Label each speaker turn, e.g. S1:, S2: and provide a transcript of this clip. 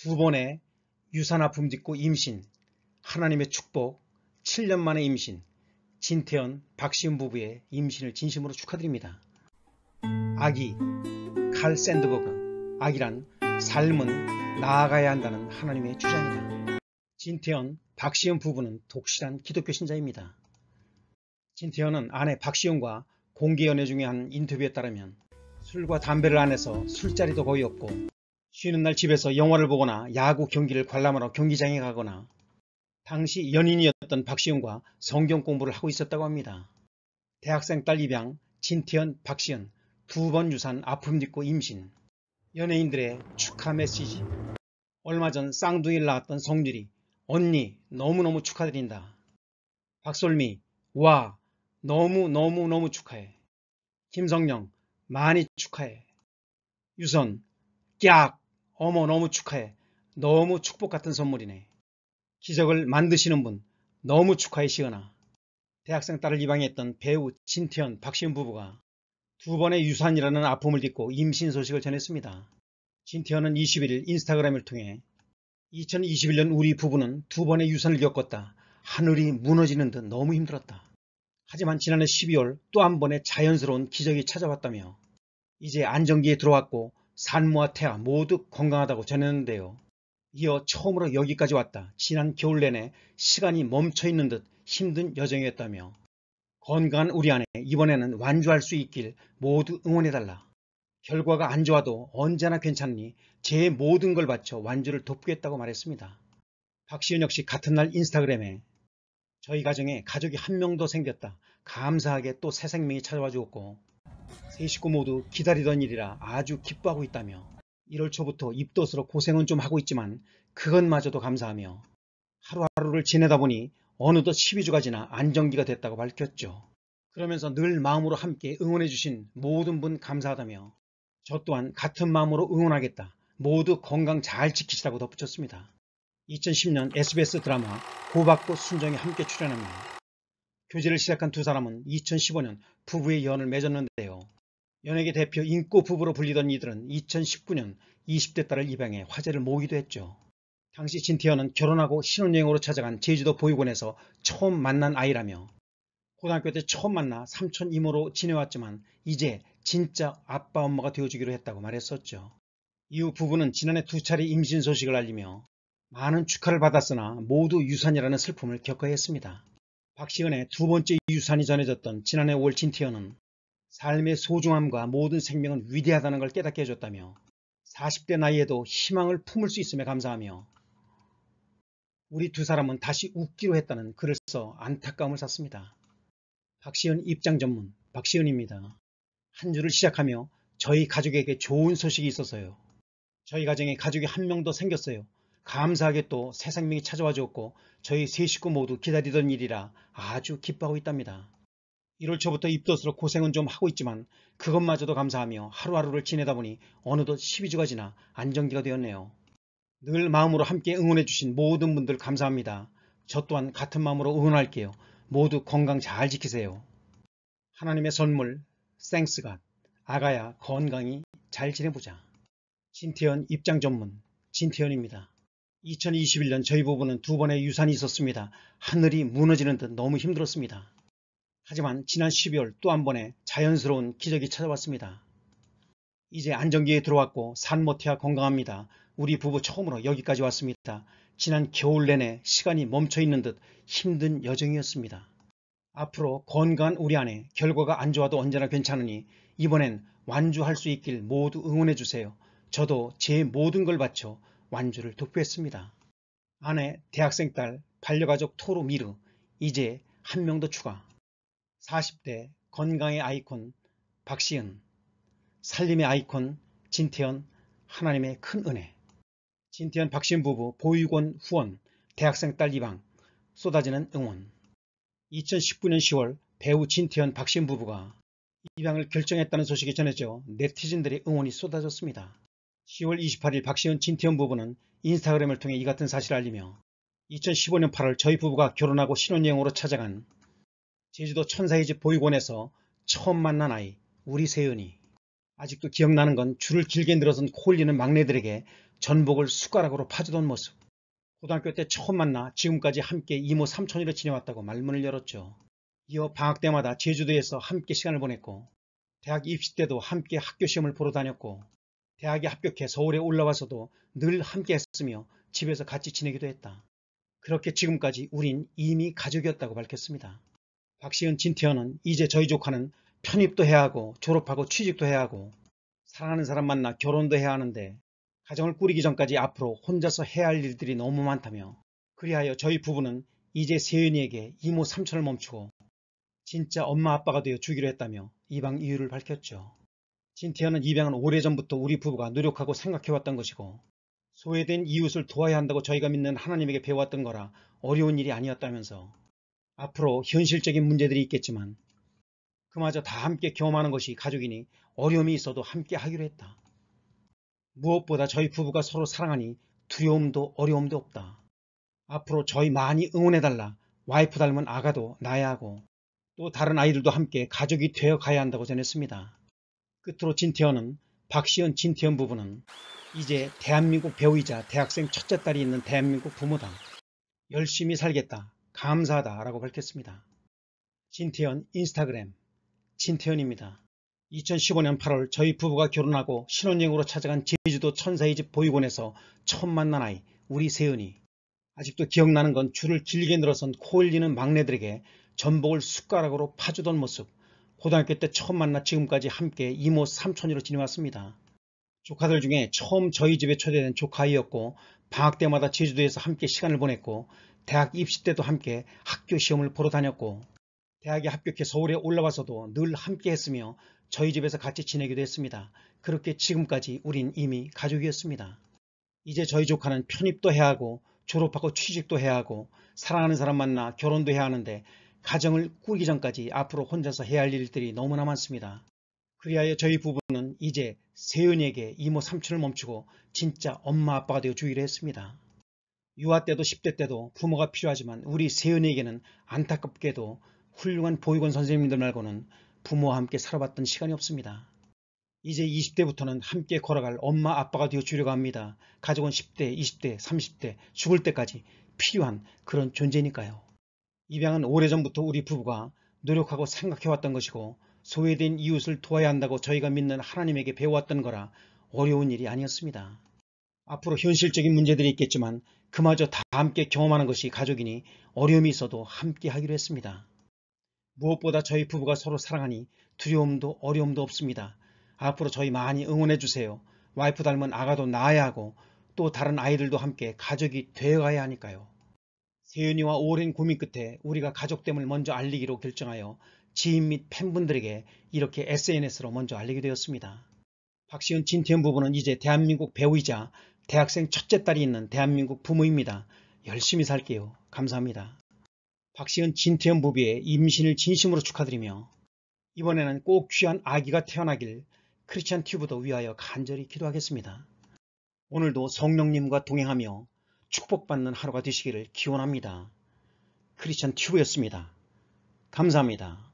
S1: 두 번의 유산아픔 딛고 임신, 하나님의 축복, 7년 만에 임신, 진태현, 박시훈 부부의 임신을 진심으로 축하드립니다. 아기, 칼 샌드버그, 아기란 삶은 나아가야 한다는 하나님의 주장이다. 진태현, 박시훈 부부는 독실한 기독교 신자입니다. 진태현은 아내 박시훈과 공개 연애 중에 한 인터뷰에 따르면 술과 담배를 안 해서 술자리도 거의 없고 쉬는 날 집에서 영화를 보거나 야구 경기를 관람하러 경기장에 가거나 당시 연인이었던 박시윤과 성경 공부를 하고 있었다고 합니다. 대학생 딸 입양, 진태현, 박시윤 두번 유산 아픔 딛고 임신 연예인들의 축하 메시지 얼마 전 쌍둥이를 낳았던 성률이 언니 너무너무 축하드린다. 박솔미 와 너무너무너무 축하해. 김성령 많이 축하해. 유선 깍 어머 너무 축하해. 너무 축복 같은 선물이네. 기적을 만드시는 분 너무 축하해 시은아. 대학생 딸을 입양했던 배우 진태현 박시은 부부가 두 번의 유산이라는 아픔을 딛고 임신 소식을 전했습니다. 진태현은 21일 인스타그램을 통해 2021년 우리 부부는 두 번의 유산을 겪었다. 하늘이 무너지는 듯 너무 힘들었다. 하지만 지난해 12월 또 한 번의 자연스러운 기적이 찾아왔다며 이제 안정기에 들어왔고 산모와 태아 모두 건강하다고 전했는데요. 이어 처음으로 여기까지 왔다. 지난 겨울 내내 시간이 멈춰있는 듯 힘든 여정이었다며 건강한 우리 안에 이번에는 완주할 수 있길 모두 응원해달라. 결과가 안 좋아도 언제나 괜찮으니 제 모든 걸 바쳐 완주를 돕겠다고 말했습니다. 박시윤 역시 같은 날 인스타그램에 저희 가정에 가족이 한 명 더 생겼다. 감사하게 또 새 생명이 찾아와 주었고 세 식구 모두 기다리던 일이라 아주 기뻐하고 있다며 1월 초부터 입덧으로 고생은 좀 하고 있지만 그것마저도 감사하며 하루하루를 지내다 보니 어느덧 12주가 지나 안정기가 됐다고 밝혔죠. 그러면서 늘 마음으로 함께 응원해주신 모든 분 감사하다며 저 또한 같은 마음으로 응원하겠다. 모두 건강 잘 지키시라고 덧붙였습니다. 2010년 SBS 드라마 고박꽃 순정에 함께 출연합니다. 교제를 시작한 두 사람은 2015년 부부의 연을 맺었는데요. 연예계 대표 인꼬 부부로 불리던 이들은 2019년 20대 딸을 입양해 화제를 모기도 했죠. 당시 진태현은 결혼하고 신혼여행으로 찾아간 제주도 보육원에서 처음 만난 아이라며 고등학교 때 처음 만나 삼촌 이모로 지내왔지만 이제 진짜 아빠 엄마가 되어주기로 했다고 말했었죠. 이후 부부는 지난해 두 차례 임신 소식을 알리며 많은 축하를 받았으나 모두 유산이라는 슬픔을 겪어야 했습니다. 박시은의 두 번째 유산이 전해졌던 지난해 5월 진티어는 삶의 소중함과 모든 생명은 위대하다는 걸 깨닫게 해줬다며 40대 나이에도 희망을 품을 수 있음에 감사하며 우리 두 사람은 다시 웃기로 했다는 글을 써 안타까움을 샀습니다. 박시은 입장 전문 박시은입니다. 한 주를 시작하며 저희 가족에게 좋은 소식이 있어서요. 저희 가정에 가족이 한 명 더 생겼어요. 감사하게 또 새 생명이 찾아와 주었고 저희 세 식구 모두 기다리던 일이라 아주 기뻐하고 있답니다. 1월 초부터 입덧으로 고생은 좀 하고 있지만 그것마저도 감사하며 하루하루를 지내다 보니 어느덧 12주가 지나 안정기가 되었네요. 늘 마음으로 함께 응원해 주신 모든 분들 감사합니다. 저 또한 같은 마음으로 응원할게요. 모두 건강 잘 지키세요. 하나님의 선물 생스가 아가야 건강히 잘 지내보자. 진태현 입장 전문 진태현입니다. 2021년 저희 부부는 두 번의 유산이 있었습니다. 하늘이 무너지는 듯 너무 힘들었습니다. 하지만 지난 12월 또 한 번의 자연스러운 기적이 찾아왔습니다. 이제 안정기에 들어왔고 산모태아 건강합니다. 우리 부부 처음으로 여기까지 왔습니다. 지난 겨울 내내 시간이 멈춰있는 듯 힘든 여정이었습니다. 앞으로 건강한 우리 아내 결과가 안 좋아도 언제나 괜찮으니 이번엔 완주할 수 있길 모두 응원해주세요. 저도 제 모든 걸 바쳐 완주를 도표했습니다. 아내, 대학생 딸, 반려가족 토로 미르, 이제 한 명 더 추가 40대 건강의 아이콘 박시은 살림의 아이콘 진태현 하나님의 큰 은혜 진태현 박시은 부부 보육원 후원 대학생 딸 이방 쏟아지는 응원 2019년 10월 배우 진태현 박시은 부부가 입양을 결정했다는 소식이 전해져 네티즌들의 응원이 쏟아졌습니다. 10월 28일 박시현 진태현 부부는 인스타그램을 통해 이 같은 사실을 알리며 2015년 8월 저희 부부가 결혼하고 신혼여행으로 찾아간 제주도 천사의 집 보육원에서 처음 만난 아이 우리 세윤이 아직도 기억나는 건 줄을 길게 늘어선 코 콜리는 막내들에게 전복을 숟가락으로 파주던 모습 고등학교 때 처음 만나 지금까지 함께 이모 삼촌이로 지내왔다고 말문을 열었죠. 이어 방학 때마다 제주도에서 함께 시간을 보냈고 대학 입시 때도 함께 학교 시험을 보러 다녔고 대학에 합격해 서울에 올라와서도 늘 함께 했으며 집에서 같이 지내기도 했다. 그렇게 지금까지 우린 이미 가족이었다고 밝혔습니다. 박시현, 진태현은 이제 저희 조카는 편입도 해야 하고 졸업하고 취직도 해야 하고 사랑하는 사람 만나 결혼도 해야 하는데 가정을 꾸리기 전까지 앞으로 혼자서 해야 할 일들이 너무 많다며 그리하여 저희 부부는 이제 세윤이에게 이모 삼촌을 멈추고 진짜 엄마 아빠가 되어 주기로 했다며 이방 이유를 밝혔죠. 진티아는 입양은 오래전부터 우리 부부가 노력하고 생각해왔던 것이고 소외된 이웃을 도와야 한다고 저희가 믿는 하나님에게 배웠던 거라 어려운 일이 아니었다면서 앞으로 현실적인 문제들이 있겠지만 그마저 다 함께 경험하는 것이 가족이니 어려움이 있어도 함께 하기로 했다. 무엇보다 저희 부부가 서로 사랑하니 두려움도 어려움도 없다. 앞으로 저희 많이 응원해달라. 와이프 닮은 아가도 나야 하고 또 다른 아이들도 함께 가족이 되어 가야 한다고 전했습니다. 끝으로 진태현은 박시연 진태현 부부는 이제 대한민국 배우이자 대학생 첫째 딸이 있는 대한민국 부모다. 열심히 살겠다. 감사하다. 라고 밝혔습니다. 진태현 인스타그램 진태현입니다. 2015년 8월 저희 부부가 결혼하고 신혼여행으로 찾아간 제주도 천사의 집 보육원에서 처음 만난 아이 우리 세은이 아직도 기억나는 건 줄을 길게 늘어선 코 흘리는 막내들에게 전복을 숟가락으로 파주던 모습 고등학교 때 처음 만나 지금까지 함께 이모 삼촌으로 지내왔습니다. 조카들 중에 처음 저희 집에 초대된 조카이었고 방학 때마다 제주도에서 함께 시간을 보냈고 대학 입시 때도 함께 학교 시험을 보러 다녔고 대학에 합격해 서울에 올라와서도 늘 함께 했으며 저희 집에서 같이 지내기도 했습니다. 그렇게 지금까지 우린 이미 가족이었습니다. 이제 저희 조카는 편입도 해야 하고 졸업하고 취직도 해야 하고 사랑하는 사람 만나 결혼도 해야 하는데 가정을 꾸기 전까지 앞으로 혼자서 해야 할 일들이 너무나 많습니다. 그리하여 저희 부부는 이제 세윤이에게 이모 삼촌을 멈추고 진짜 엄마 아빠가 되어 주의를 했습니다. 유아 때도 10대 때도 부모가 필요하지만 우리 세윤이에게는 안타깝게도 훌륭한 보육원 선생님들 말고는 부모와 함께 살아봤던 시간이 없습니다. 이제 20대부터는 함께 걸어갈 엄마 아빠가 되어 주려고 합니다. 가족은 10대, 20대, 30대, 죽을 때까지 필요한 그런 존재니까요. 입양은 오래전부터 우리 부부가 노력하고 생각해왔던 것이고 소외된 이웃을 도와야 한다고 저희가 믿는 하나님에게 배워왔던 거라 어려운 일이 아니었습니다. 앞으로 현실적인 문제들이 있겠지만 그마저 다 함께 경험하는 것이 가족이니 어려움이 있어도 함께 하기로 했습니다. 무엇보다 저희 부부가 서로 사랑하니 두려움도 어려움도 없습니다. 앞으로 저희 많이 응원해주세요. 와이프 닮은 아가도 낳아야 하고 또 다른 아이들도 함께 가족이 되어가야 하니까요. 세윤이와 오랜 고민 끝에 우리가 가족됨을 먼저 알리기로 결정하여 지인 및 팬분들에게 이렇게 SNS로 먼저 알리게 되었습니다. 박시윤 진태현 부부는 이제 대한민국 배우이자 대학생 첫째 딸이 있는 대한민국 부모입니다. 열심히 살게요. 감사합니다. 박시윤 진태현 부부의 임신을 진심으로 축하드리며 이번에는 꼭 귀한 아기가 태어나길 크리스찬 튜브도 위하여 간절히 기도하겠습니다. 오늘도 성령님과 동행하며 축복받는 하루가 되시기를 기원합니다. 크리스천 튜브였습니다. 감사합니다.